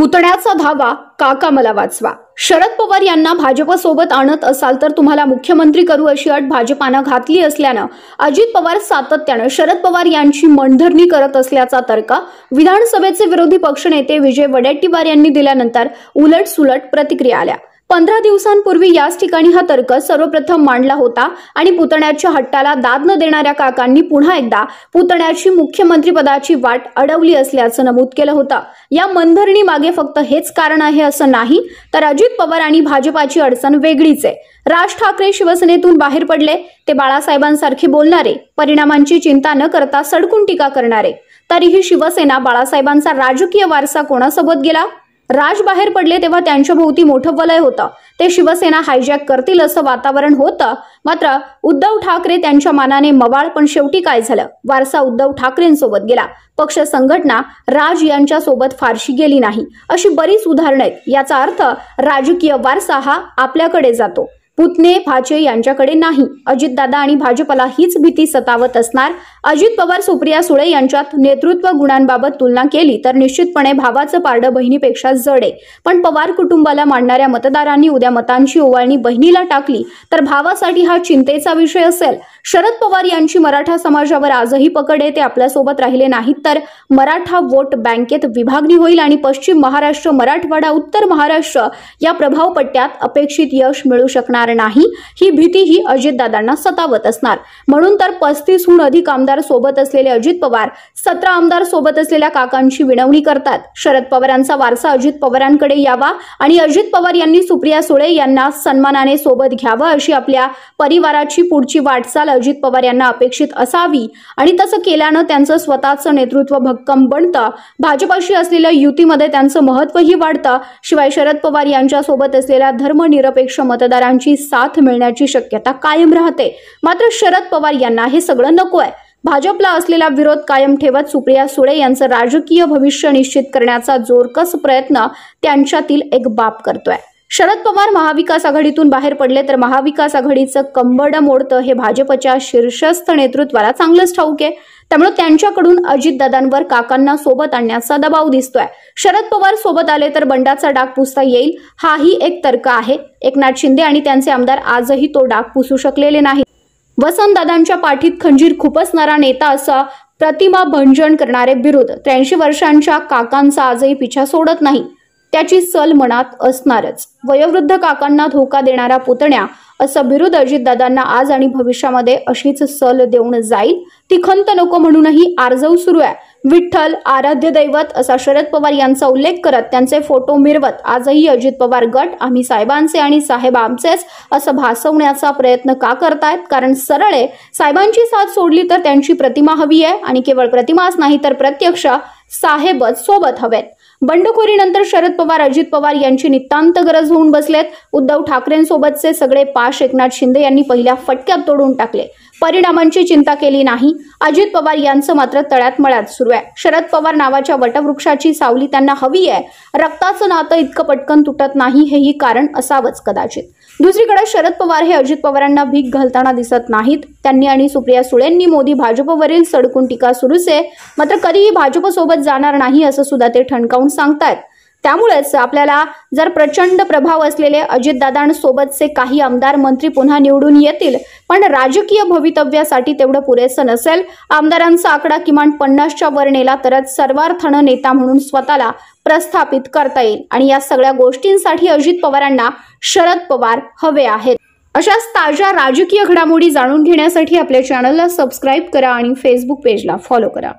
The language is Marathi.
पुतण्याचा धावा काका मला वाचवा शरद पवार यांना भाजपसोबत आणत असाल तर तुम्हाला मुख्यमंत्री करू अशी अट भाजपानं घातली असल्यानं अजित पवार सातत्यानं शरद पवार यांची मनधरणी करत असल्याचा तर्क विधानसभेचे विरोधी पक्षनेते विजय वडेट्टीवार यांनी दिल्यानंतर उलटसुलट प्रतिक्रिया आल्या पंधरा दिवसांपूर्वी याच ठिकाणी हा तर्क सर्वप्रथम मांडला होता आणि पुतण्याच्या हट्टाला दाद न देणाऱ्या काकांनी पुन्हा एकदा पुतण्याची मुख्यमंत्री पदाची वाट अडवली असल्याचं नमूद केलं होतं या मनधरणी मागे फक्त हेच कारण आहे असं नाही तर अजित पवार आणि भाजपाची अडचण वेगळीच आहे राज ठाकरे शिवसेनेतून बाहेर पडले ते बाळासाहेबांसारखे बोलणारे परिणामांची चिंता न करता सडकून टीका करणारे तरीही शिवसेना बाळासाहेबांचा राजकीय वारसा कोणासोबत गेला राज बाहेर पडले तेव्हा त्यांच्या भोवती मोठं वलय होतं ते शिवसेना हायजॅक करतील असं वातावरण होतं मात्र उद्धव ठाकरे त्यांच्या मानाने मवाळ पण शेवटी काय झालं वारसा उद्धव ठाकरेंसोबत गेला पक्ष संघटना राज यांच्या सोबत फारशी गेली नाही अशी बरीच उदाहरणं आहेत याचा अर्थ राजकीय वारसा हा आपल्याकडे जातो पुतणे भाचे यांच्याकडे नाही अजितदादा आणि भाजपला हीच भीती सतावत असणार अजित पवार सुप्रिया सुळे यांच्यात नेतृत्व गुणांबाबत तुलना केली तर निश्चितपणे भावाचं पारडं बहिणीपेक्षा जड आहे पण पवार कुटुंबाला मांडणाऱ्या मतदारांनी उद्या मतांची ओवाळणी बहिणीला टाकली तर भावासाठी हा चिंतेचा विषय असेल शरद पवार यांची मराठा समाजावर आजही पकड आहे ते आपल्यासोबत राहिले नाहीत तर मराठा वोट बँकेत विभागणी होईल आणि पश्चिम महाराष्ट्र मराठवाडा उत्तर महाराष्ट्र या प्रभाव पट्ट्यात अपेक्षित यश मिळू शकणार नाही ही भीती ही अजितदादांना सतावत असणार म्हणून तर पस्तीसहून अधिक आमदार सोबत असलेले अजित पवार सतरा आमदार सोबत असलेल्या काकांची विनवणी करतात शरद पवारांचा वारसा अजित पवारांकडे यावा आणि अजित पवार यांनी सुप्रिया सुळे यांना सन्मानाने सोबत घ्यावं अशी आपल्या परिवाराची पुढची वाटचाल अजित पवार यांना अपेक्षित असावी आणि तसं केल्यानं त्यांचं स्वतःचं नेतृत्व भक्कम बनतं भाजपाशी असलेल्या युतीमध्ये त्यांचं महत्वही वाढतं शिवाय शरद पवार यांच्यासोबत असलेल्या धर्मनिरपेक्ष मतदारांची साथ मिळण्याची शक्यता कायम राहते मात्र शरद पवार यांना हे सगळं नको आहे भाजपला असलेला विरोध कायम ठेवत सुप्रिया सुळे यांचं राजकीय भविष्य निश्चित करण्याचा जोरकस प्रयत्न त्यांच्यातील एक बाप करतोय शरद पवार महाविकास आघाडीतून बाहेर पडले तर महाविकास आघाडीचं कंबड मोडतं हे भाजपच्या शीर्षस्थ नेतृत्वाला चांगलंच ठाऊक आहे त्यामुळे त्यांच्याकडून अजितदादांवर काकांना सोबत आणण्याचा दबाव दिसतोय शरद पवार सोबत आले तर बंडाचा डाग पुसता येईल हाही एक तर्क आहे एकनाथ शिंदे आणि त्यांचे आमदार आजही तो डाग पुसू शकलेले नाही वसंतदादांच्या पाठीत खंजीर खुपसणारा नेता असा प्रतिमा भंजन करणारे विरोध त्र्याऐंशी वर्षांच्या काकांचा आजही पिछा सोडत नाही त्याची सल मनात असणारच वयोवृद्ध काकांना धोका देणारा पुतण्या असं बिरुद अजितदादांना आज आणि भविष्यामध्ये अशीच सल देऊन जाईल ती खंत नको म्हणूनही आरजव सुरू आहे विठ्ठल आराध्य दैवत असा शरद पवार यांचा उल्लेख करत त्यांचे फोटो मिरवत आजही अजित पवार गट आम्ही साहेबांचे आणि साहेब आमचेच असं भासवण्याचा प्रयत्न का करतायत कारण सरळे साहेबांची साथ सोडली तर त्यांची प्रतिमा हवी आहे आणि केवळ प्रतिमाच नाही तर प्रत्यक्ष साहेबच सोबत हवेत बंडखोरीनंतर शरद पवार अजित पवार यांची नितांत गरज होऊन बसलेत उद्धव ठाकरेंसोबतचे सगळे पाश एकनाथ शिंदे यांनी पहिल्या फटक्यात तोडून टाकले परिणामांची चिंता केली नाही अजित पवार यांचं मात्र तळ्यात मळ्यात सुरू आहे शरद पवार नावाच्या वटवृक्षाची सावली त्यांना हवी आहे रक्ताचं नातं इतकं पटकन तुटत नाही हेही कारण असावंच कदाचित दुसरीकडे शरद पवार हे अजित पवारांना भीक घालताना दिसत नाहीत त्यांनी आणि सुप्रिया सुळेंनी मोदी भाजपवरील सडकून टीका सुरूच आहे मात्र कधीही भाजपसोबत जाणार नाही असं सुद्धा ते ठणकावून सांगतायत त्यामुळेच आपल्याला जर प्रचंड प्रभाव असलेले अजितदादांसोबतचे काही आमदार मंत्री पुन्हा निवडून येतील पण राजकीय भवितव्यासाठी तेवढं पुरेसं नसेल आमदारांचा आकडा किमान पन्नासच्या वर नेला तरच सर्वार्थानं नेता म्हणून स्वतःला प्रस्थापित करता येईल आणि या सगळ्या गोष्टींसाठी अजित पवारांना शरद पवार हवे आहेत अशाच ताज्या राजकीय घडामोडी जाणून घेण्यासाठी आपल्या चॅनलला सबस्क्राईब करा आणि फेसबुक पेजला फॉलो करा